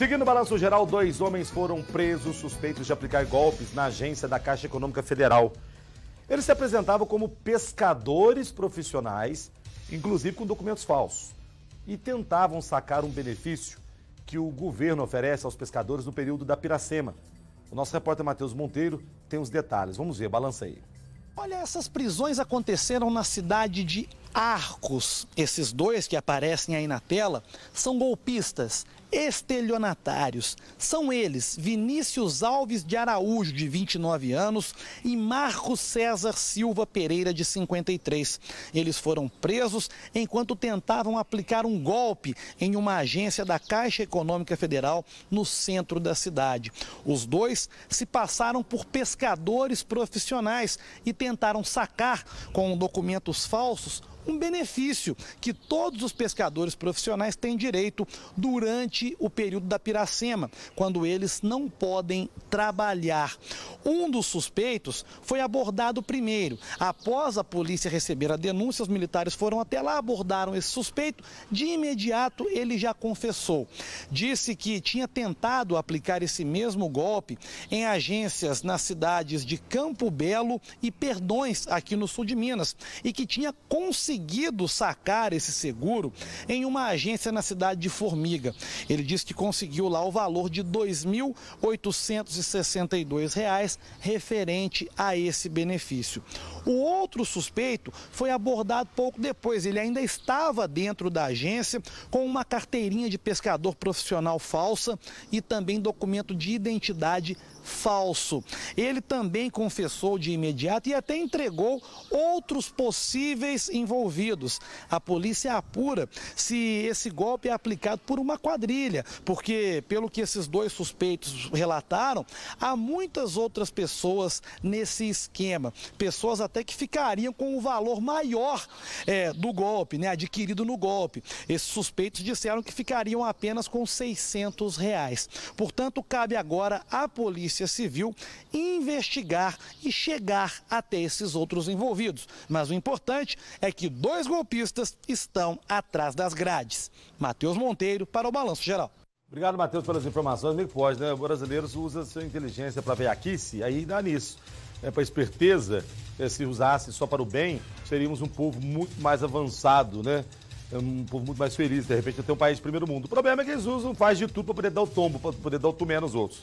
Seguindo o balanço geral, dois homens foram presos suspeitos de aplicar golpes na agência da Caixa Econômica Federal. Eles se apresentavam como pescadores profissionais, inclusive com documentos falsos, e tentavam sacar um benefício que o governo oferece aos pescadores no período da Piracema. O nosso repórter Matheus Monteiro tem os detalhes. Vamos ver, balança aí. Olha, essas prisões aconteceram na cidade de arcos, esses dois que aparecem aí na tela, são golpistas, estelionatários. São eles Vinícius Alves de Araújo, de 29 anos, e Marcos César Silva Pereira, de 53. Eles foram presos enquanto tentavam aplicar um golpe em uma agência da Caixa Econômica Federal no centro da cidade. Os dois se passaram por pescadores profissionais e tentaram sacar, com documentos falsos, um benefício que todos os pescadores profissionais têm direito durante o período da piracema, quando eles não podem trabalhar. Um dos suspeitos foi abordado primeiro. Após a polícia receber a denúncia, os militares foram até lá, abordaram esse suspeito. De imediato, ele já confessou. Disse que tinha tentado aplicar esse mesmo golpe em agências nas cidades de Campo Belo e Perdões, aqui no sul de Minas, e que tinha conseguido conseguido sacar esse seguro em uma agência na cidade de Formiga. Ele disse que conseguiu lá o valor de R$ 2.862,00 referente a esse benefício. O outro suspeito foi abordado pouco depois. Ele ainda estava dentro da agência com uma carteirinha de pescador profissional falsa e também documento de identidade falso. Ele também confessou de imediato e até entregou outros possíveis envolvimentos envolvidos. A polícia apura se esse golpe é aplicado por uma quadrilha, porque, pelo que esses dois suspeitos relataram, há muitas outras pessoas nesse esquema. Pessoas até que ficariam com o um valor maior é, do golpe, né, adquirido no golpe. Esses suspeitos disseram que ficariam apenas com 600 reais. Portanto, cabe agora à Polícia Civil investigar e chegar até esses outros envolvidos. Mas o importante é que dois golpistas estão atrás das grades. Matheus Monteiro para o Balanço Geral. Obrigado, Matheus, pelas informações. Nem pode, né? O brasileiro usa sua inteligência para ver se, aí dá nisso. É, para esperteza, é, se usasse só para o bem, seríamos um povo muito mais avançado, né? É um povo muito mais feliz, de repente até um país de primeiro mundo. O problema é que eles usam, faz de tudo para poder dar o tombo, para poder dar o tumé nos outros.